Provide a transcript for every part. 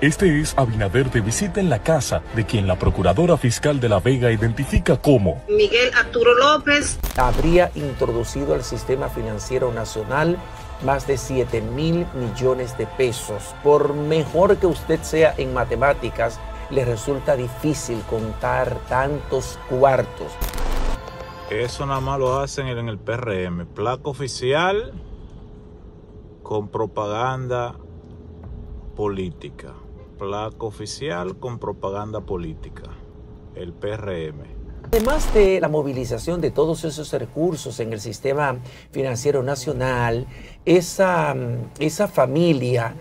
Este es Abinader de visita en la casa de quien la Procuradora Fiscal de La Vega identifica como Miguel Arturo López. Habría introducido al sistema financiero nacional más de 7 mil millones de pesos. Por mejor que usted sea en matemáticas, le resulta difícil contar tantos cuartos. Eso nada más lo hacen en el PRM. Placa oficial con propaganda política placa oficial con propaganda política, el PRM. Además de la movilización de todos esos recursos en el sistema financiero nacional, esa, esa familia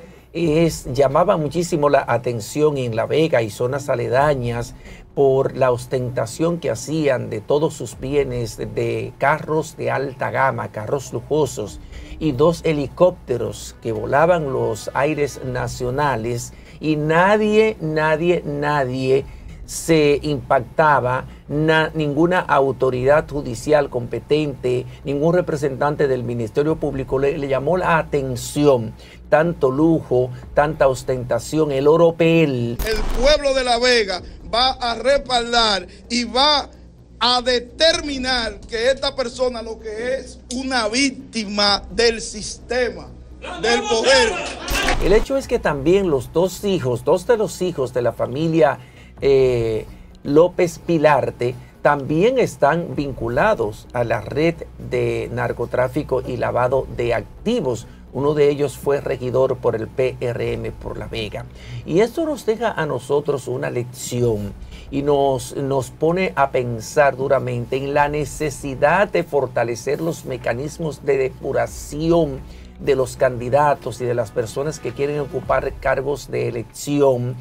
llamaba muchísimo la atención en La Vega y zonas aledañas por la ostentación que hacían de todos sus bienes, de carros de alta gama, carros lujosos y dos helicópteros que volaban los aires nacionales y nadie, nadie, nadie se impactaba, ninguna autoridad judicial competente, ningún representante del Ministerio Público le, llamó la atención tanto lujo, tanta ostentación, el oro pel. El pueblo de La Vega va a respaldar y va a determinar que esta persona lo que es una víctima del sistema poder. El hecho es que también los dos hijos, dos de los hijos de la familia eh, López Pilarte, también están vinculados a la red de narcotráfico y lavado de activos. Uno de ellos fue regidor por el PRM por La Vega. Y esto nos deja a nosotros una lección y nos, nos pone a pensar duramente en la necesidad de fortalecer los mecanismos de depuración de los candidatos y de las personas que quieren ocupar cargos de elección.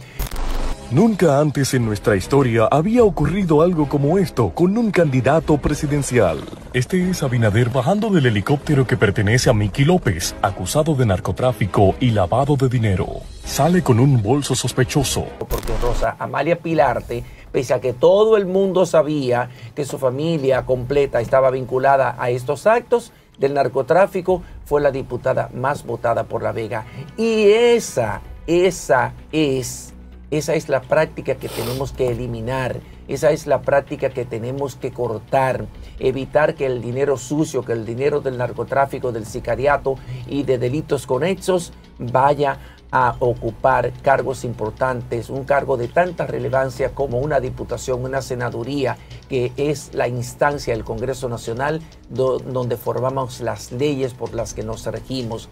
Nunca antes en nuestra historia había ocurrido algo como esto con un candidato presidencial. Este es Abinader bajando del helicóptero que pertenece a Miki López, acusado de narcotráfico y lavado de dinero. Sale con un bolso sospechoso. Porque Rosa Amalia Pilarte, pese a que todo el mundo sabía que su familia completa estaba vinculada a estos actos, del narcotráfico, fue la diputada más votada por La Vega. Y esa, esa es, esa es la práctica que tenemos que eliminar. Esa es la práctica que tenemos que cortar, evitar que el dinero sucio, que el dinero del narcotráfico, del sicariato y de delitos conexos vaya a ocupar cargos importantes, un cargo de tanta relevancia como una diputación, una senaduría, que es la instancia del Congreso Nacional donde formamos las leyes por las que nos regimos.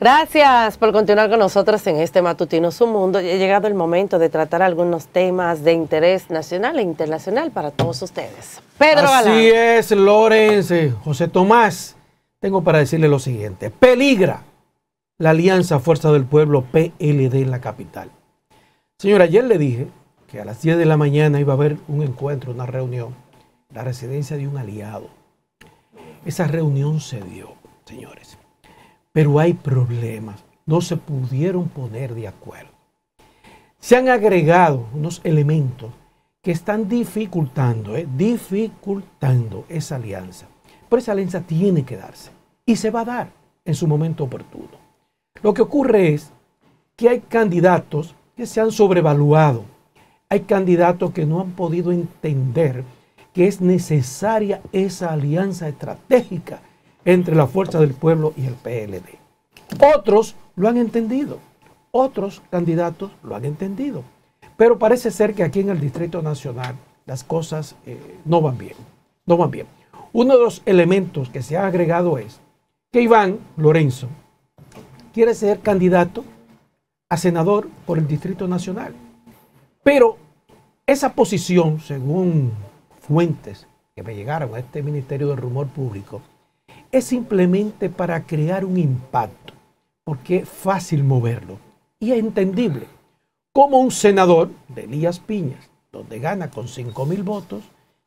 Gracias por continuar con nosotros en este Matutino Su Mundo. Ha llegado el momento de tratar algunos temas de interés nacional e internacional para todos ustedes. Pedro Así es, Lorenz. Eh, José Tomás, tengo para decirle lo siguiente. Peligra la Alianza Fuerza del Pueblo PLD en la capital. Señora, ayer le dije que a las 10 de la mañana iba a haber un encuentro, una reunión, la residencia de un aliado. Esa reunión se dio, señores pero hay problemas. No se pudieron poner de acuerdo. Se han agregado unos elementos que están dificultando, eh, dificultando esa alianza. Pero esa alianza tiene que darse y se va a dar en su momento oportuno. Lo que ocurre es que hay candidatos que se han sobrevaluado, hay candidatos que no han podido entender que es necesaria esa alianza estratégica entre la fuerza del pueblo y el PLD. Otros lo han entendido, otros candidatos lo han entendido, pero parece ser que aquí en el Distrito Nacional las cosas eh, no van bien, no van bien. Uno de los elementos que se ha agregado es que Iván Lorenzo quiere ser candidato a senador por el Distrito Nacional, pero esa posición, según fuentes que me llegaron a este Ministerio del Rumor Público, es simplemente para crear un impacto, porque es fácil moverlo y es entendible. Como un senador de Elías Piñas, donde gana con 5 mil votos,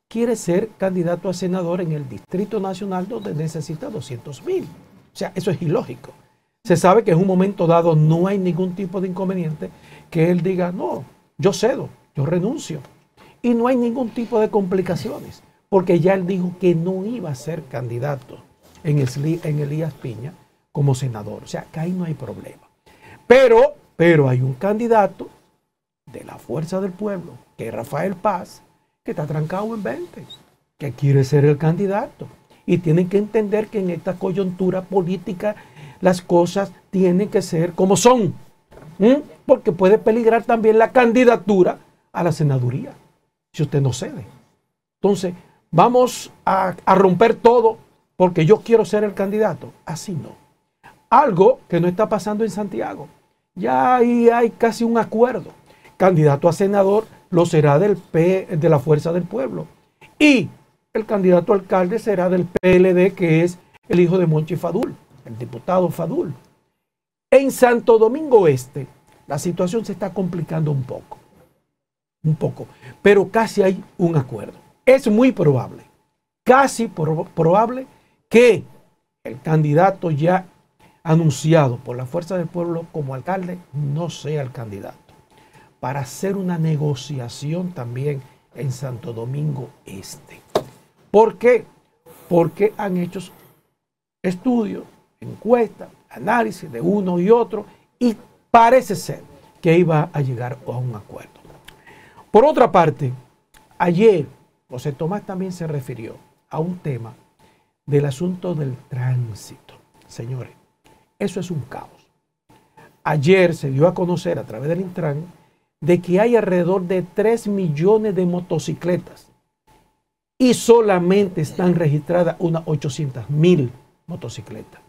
quiere ser candidato a senador en el Distrito Nacional donde necesita 200 mil. O sea, eso es ilógico. Se sabe que en un momento dado no hay ningún tipo de inconveniente que él diga, no, yo cedo, yo renuncio. Y no hay ningún tipo de complicaciones, porque ya él dijo que no iba a ser candidato en, Elías Piña como senador. O sea, que ahí no hay problema. Pero, pero hay un candidato de la fuerza del pueblo, que es Rafael Paz, que está trancado en 20, que quiere ser el candidato. Y tienen que entender que en esta coyuntura política las cosas tienen que ser como son, porque puede peligrar también la candidatura a la senaduría, si usted no cede. Entonces, vamos a romper todo porque yo quiero ser el candidato. Así no. Algo que no está pasando en Santiago. Ya ahí hay casi un acuerdo. Candidato a senador lo será del de la Fuerza del Pueblo. Y el candidato a alcalde será del PLD, que es el hijo de Monchi Fadul, el diputado Fadul. En Santo Domingo Este, la situación se está complicando un poco. Un poco. Pero casi hay un acuerdo. Es muy probable, casi probable que el candidato ya anunciado por la Fuerza del Pueblo como alcalde no sea el candidato. Para hacer una negociación también en Santo Domingo Este. ¿Por qué? Porque han hecho estudios, encuestas, análisis de uno y otro y parece ser que iba a llegar a un acuerdo. Por otra parte, ayer José Tomás también se refirió a un tema del asunto del tránsito. Señores, eso es un caos. Ayer se dio a conocer a través del Intran de que hay alrededor de 3 millones de motocicletas y solamente están registradas unas 800 mil motocicletas.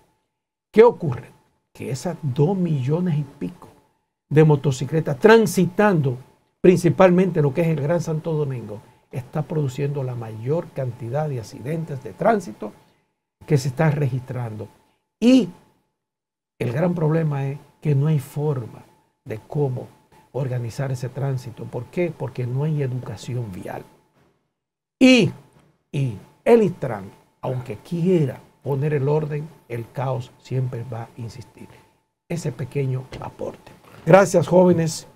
¿Qué ocurre? Que esas 2 millones y pico de motocicletas transitando principalmente lo que es el Gran Santo Domingo está produciendo la mayor cantidad de accidentes de tránsito que se está registrando. Y el gran problema es que no hay forma de cómo organizar ese tránsito. ¿Por qué? Porque no hay educación vial. Y, el ISTRAN, aunque quiera poner el orden, el caos siempre va a insistir. Ese pequeño aporte. Gracias, jóvenes.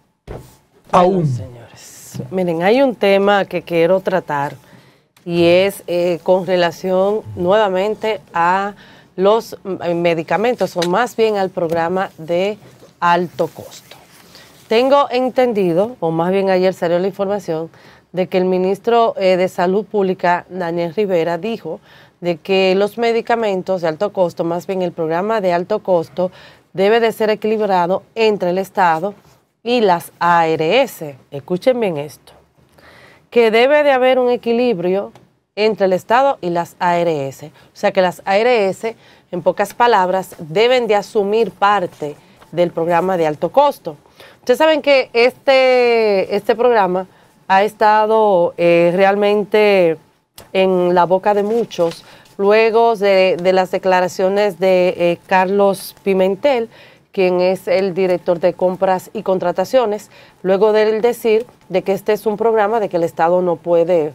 Aún. señores, miren, hay un tema que quiero tratar y es eh, con relación nuevamente a los eh, medicamentos o más bien al programa de alto costo. Tengo entendido, o más bien ayer salió la información, de que el ministro eh, de Salud Pública, Daniel Rivera, dijo de que los medicamentos de alto costo, más bien el programa de alto costo, debe de ser equilibrado entre el Estado y las ARS. Escuchen bien esto que debe de haber un equilibrio entre el Estado y las ARS. O sea que las ARS, en pocas palabras, deben de asumir parte del programa de alto costo. Ustedes saben que este, este programa ha estado eh, realmente en la boca de muchos luego de, las declaraciones de eh, Carlos Pimentel, quien es el director de compras y contrataciones, luego del decir de que este es un programa de que el Estado no puede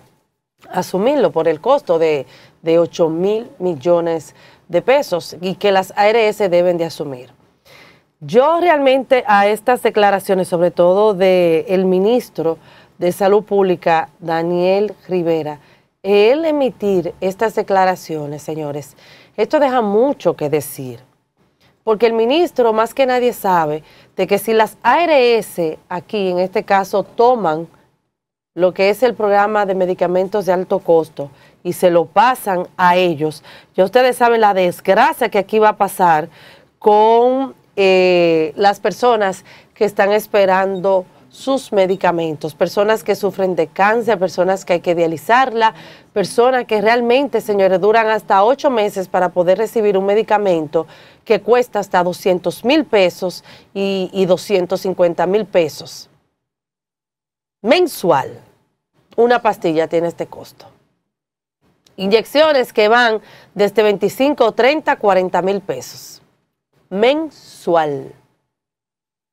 asumirlo por el costo de, 8 mil millones de pesos y que las ARS deben de asumir. Yo realmente a estas declaraciones, sobre todo del ministro de Salud Pública, Daniel Rivera, él emitir estas declaraciones, señores, esto deja mucho que decir porque el ministro más que nadie sabe de que si las ARS aquí, en este caso, toman lo que es el programa de medicamentos de alto costo y se lo pasan a ellos, ya ustedes saben la desgracia que aquí va a pasar con eh, las personas que están esperando sus medicamentos. Personas que sufren de cáncer, personas que hay que dializarla, personas que realmente, señores, duran hasta ocho meses para poder recibir un medicamento que cuesta hasta 200 mil pesos y, y 250 mil pesos. Mensual, una pastilla tiene este costo. Inyecciones que van desde 25, 30, 40 mil pesos. Mensual.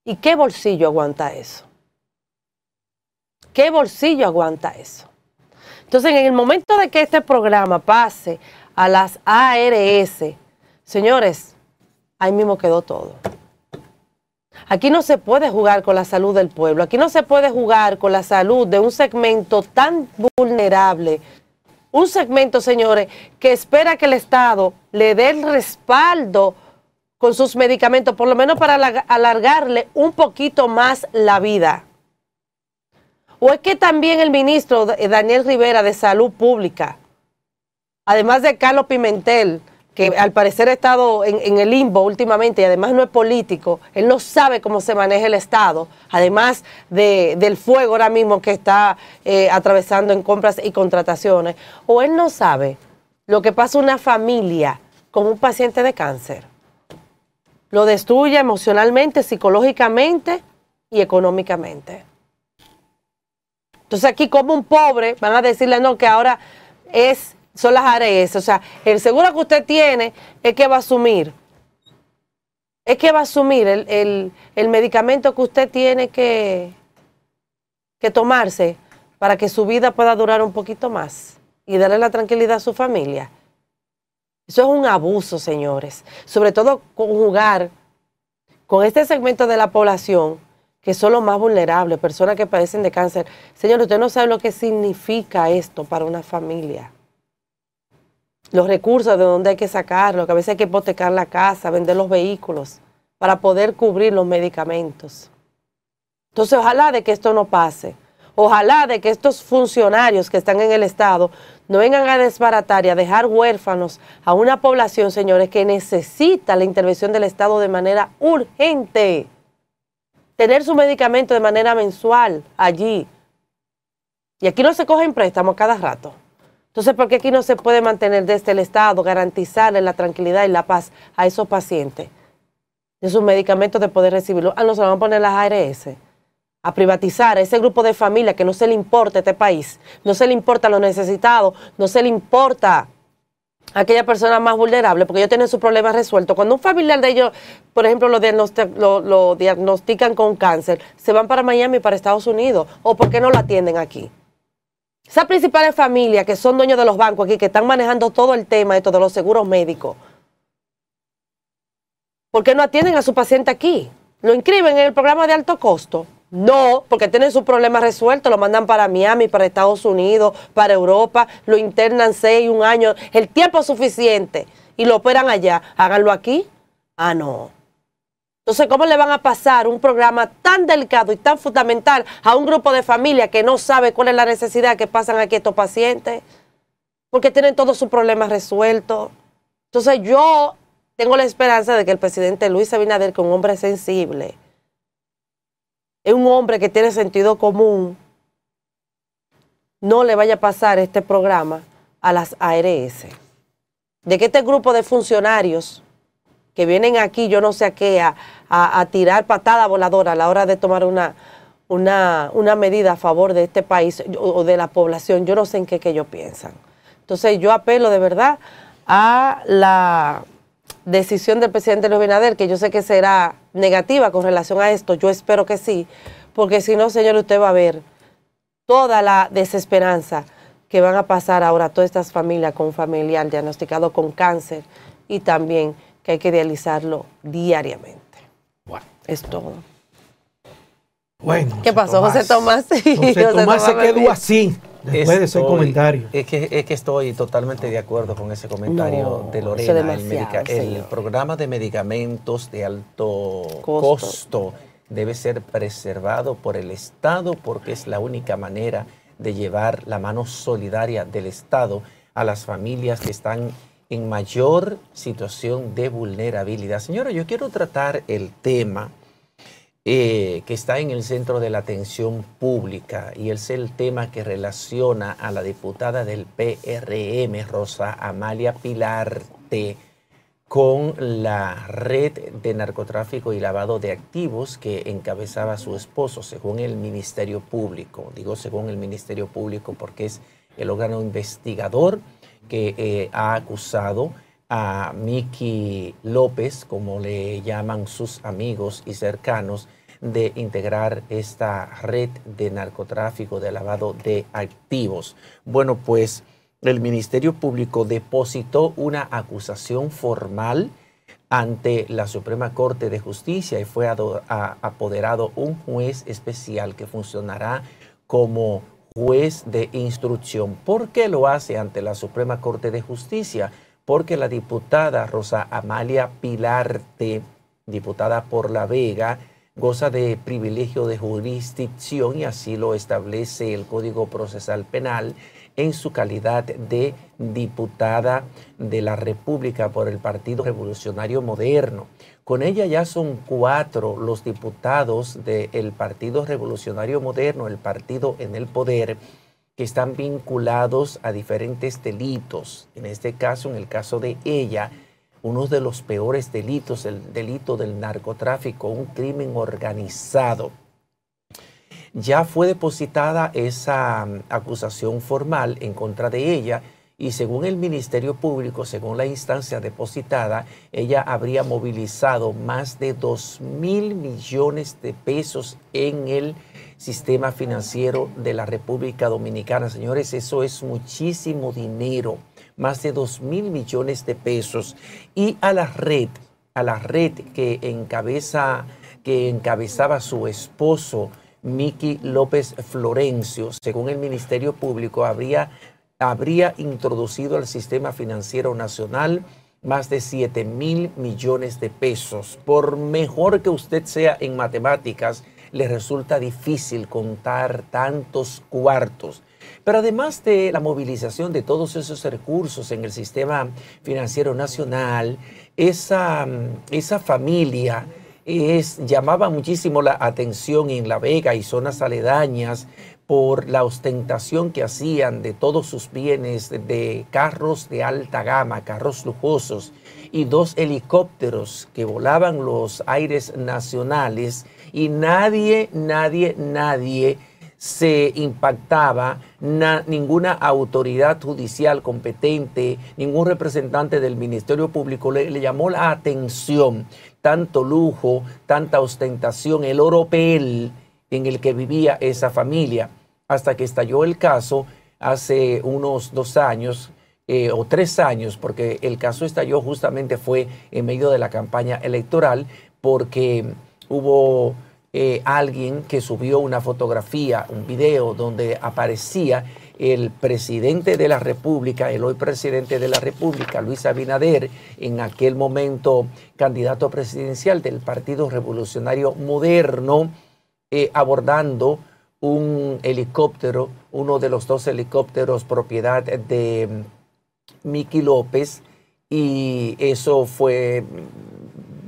¿Y qué bolsillo aguanta eso? ¿Qué bolsillo aguanta eso? Entonces, en el momento de que este programa pase a las ARS, señores, ahí mismo quedó todo. Aquí no se puede jugar con la salud del pueblo, aquí no se puede jugar con la salud de un segmento tan vulnerable, un segmento, señores, que espera que el Estado le dé el respaldo con sus medicamentos, por lo menos para alargarle un poquito más la vida. ¿O es que también el ministro eh, Daniel Rivera de Salud Pública, además de Carlos Pimentel, que al parecer ha estado en, el limbo últimamente y además no es político, él no sabe cómo se maneja el Estado, además del fuego ahora mismo que está eh, atravesando en compras y contrataciones, o él no sabe lo que pasa una familia con un paciente de cáncer. Lo destruye emocionalmente, psicológicamente y económicamente. Entonces aquí como un pobre van a decirle no, que ahora es, son las arees. O sea, el seguro que usted tiene es que va a asumir. Es que va a asumir el, medicamento que usted tiene que, que tomarse para que su vida pueda durar un poquito más y darle la tranquilidad a su familia. Eso es un abuso, señores. Sobre todo conjugar con este segmento de la población que son los más vulnerables, personas que padecen de cáncer. Señor, usted no sabe lo que significa esto para una familia. Los recursos de dónde hay que sacarlos, que a veces hay que hipotecar la casa, vender los vehículos para poder cubrir los medicamentos. Entonces, ojalá de que esto no pase. Ojalá de que estos funcionarios que están en el Estado no vengan a desbaratar y a dejar huérfanos a una población, señores, que necesita la intervención del Estado de manera urgente tener su medicamento de manera mensual allí. Y aquí no se cogen préstamos cada rato. Entonces, ¿por qué aquí no se puede mantener desde este el Estado, garantizarle la tranquilidad y la paz a esos pacientes de sus medicamentos de poder recibirlo? a ah, no, se van a poner las ARS a privatizar a ese grupo de familia que no se le importa este país, no se le importa a los necesitados, no se le importa aquella persona más vulnerable, porque ellos tienen sus problemas resueltos. Cuando un familiar de ellos, por ejemplo, lo, diagnostican con cáncer, se van para Miami, para Estados Unidos, o por qué no lo atienden aquí. Esas principales familias que son dueños de los bancos aquí, que están manejando todo el tema de los seguros médicos, ¿por qué no atienden a su paciente aquí? Lo inscriben en el programa de alto costo. No, porque tienen sus problemas resueltos, lo mandan para Miami, para Estados Unidos, para Europa, lo internan seis, un año, el tiempo suficiente y lo operan allá. Háganlo aquí. Ah, no. Entonces, ¿cómo le van a pasar un programa tan delicado y tan fundamental a un grupo de familia que no sabe cuál es la necesidad que pasan aquí estos pacientes? Porque tienen todos sus problemas resueltos. Entonces, yo tengo la esperanza de que el presidente Luis Abinader, que es un hombre sensible, es un hombre que tiene sentido común, no le vaya a pasar este programa a las ARS. De que este grupo de funcionarios que vienen aquí, yo no sé a qué, a, tirar patada voladora a la hora de tomar una, una, una, medida a favor de este país o, de la población, yo no sé en qué, qué ellos piensan. Entonces yo apelo de verdad a la decisión del presidente Luis Binader, que yo sé que será negativa con relación a esto, yo espero que sí, porque si no, señor, usted va a ver toda la desesperanza que van a pasar ahora todas estas familias con un familiar diagnosticado con cáncer y también que hay que realizarlo diariamente. Bueno. Es todo. Bueno. ¿Qué pasó, José Tomás? José Tomás, José Tomás se quedó así puede comentario. Es que, que estoy totalmente de acuerdo con ese comentario de Lorena. El, programa de medicamentos de alto costo debe ser preservado por el Estado porque es la única manera de llevar la mano solidaria del Estado a las familias que están en mayor situación de vulnerabilidad. Señora, yo quiero tratar el tema eh, que está en el centro de la atención pública y es el tema que relaciona a la diputada del PRM, Rosa Amalia Pilarte, con la red de narcotráfico y lavado de activos que encabezaba su esposo, según el Ministerio Público. Digo según el Ministerio Público porque es el órgano investigador que eh, ha acusado a Miki López, como le llaman sus amigos y cercanos, de integrar esta red de narcotráfico, de lavado de activos. Bueno, pues el Ministerio Público depositó una acusación formal ante la Suprema Corte de Justicia y fue apoderado un juez especial que funcionará como juez de instrucción. ¿Por qué lo hace ante la Suprema Corte de Justicia? Porque la diputada Rosa Amalia Pilarte, diputada por La Vega, goza de privilegio de jurisdicción y así lo establece el Código Procesal Penal en su calidad de diputada de la República por el Partido Revolucionario Moderno. Con ella ya son cuatro los diputados del Partido Revolucionario Moderno, el partido en el poder, que están vinculados a diferentes delitos. En este caso, en el caso de ella, uno de los peores delitos, el delito del narcotráfico, un crimen organizado. Ya fue depositada esa mm, acusación formal en contra de ella y según el Ministerio Público, según la instancia depositada, ella habría movilizado más de 2 mil millones de pesos en el sistema financiero de la República Dominicana. Señores, eso es muchísimo dinero más de 2 mil millones de pesos. Y a la red, a la red que, encabeza, que encabezaba su esposo, Miki López Florencio, según el Ministerio Público, habría, habría introducido al sistema financiero nacional más de 7 mil millones de pesos. Por mejor que usted sea en matemáticas, le resulta difícil contar tantos cuartos. Pero además de la movilización de todos esos recursos en el sistema financiero nacional, esa, esa familia es, llamaba muchísimo la atención en La Vega y zonas aledañas por la ostentación que hacían de todos sus bienes, de carros de alta gama, carros lujosos y dos helicópteros que volaban los aires nacionales y nadie, nadie, nadie se impactaba ninguna autoridad judicial competente, ningún representante del Ministerio Público le, llamó la atención tanto lujo, tanta ostentación, el oropel en el que vivía esa familia, hasta que estalló el caso hace unos dos años, eh, o tres años, porque el caso estalló justamente fue en medio de la campaña electoral, porque hubo eh, alguien que subió una fotografía, un video donde aparecía el presidente de la República, el hoy presidente de la República, Luis Abinader, en aquel momento candidato presidencial del Partido Revolucionario Moderno, eh, abordando un helicóptero, uno de los dos helicópteros propiedad de Miki López, y eso fue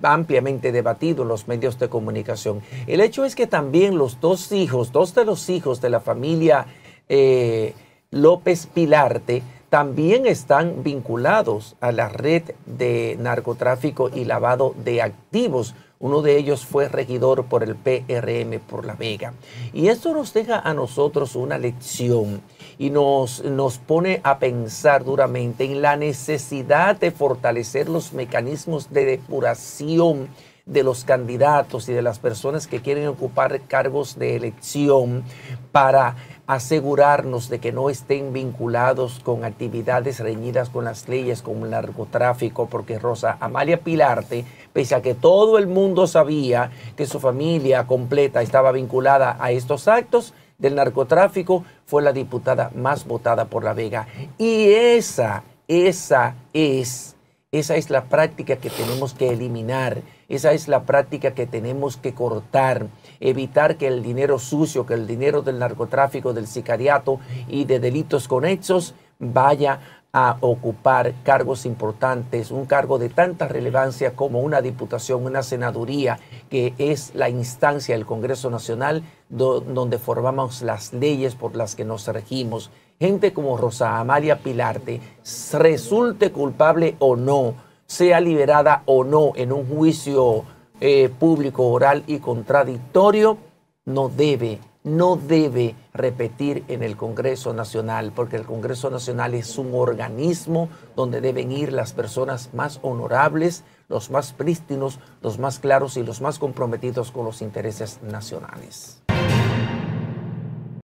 ampliamente debatido en los medios de comunicación. El hecho es que también los dos hijos, dos de los hijos de la familia eh, López Pilarte, también están vinculados a la red de narcotráfico y lavado de activos. Uno de ellos fue regidor por el PRM por La Vega. Y esto nos deja a nosotros una lección y nos, nos pone a pensar duramente en la necesidad de fortalecer los mecanismos de depuración de los candidatos y de las personas que quieren ocupar cargos de elección para asegurarnos de que no estén vinculados con actividades reñidas con las leyes, como el narcotráfico, porque Rosa Amalia Pilarte, pese a que todo el mundo sabía que su familia completa estaba vinculada a estos actos del narcotráfico, fue la diputada más votada por La Vega. Y esa, esa es, esa es la práctica que tenemos que eliminar esa es la práctica que tenemos que cortar, evitar que el dinero sucio, que el dinero del narcotráfico, del sicariato y de delitos conexos vaya a ocupar cargos importantes, un cargo de tanta relevancia como una diputación, una senaduría, que es la instancia del Congreso Nacional donde formamos las leyes por las que nos regimos. Gente como Rosa Amalia Pilarte, resulte culpable o no, sea liberada o no en un juicio eh, público, oral y contradictorio, no debe, no debe repetir en el Congreso Nacional, porque el Congreso Nacional es un organismo donde deben ir las personas más honorables, los más prístinos, los más claros y los más comprometidos con los intereses nacionales.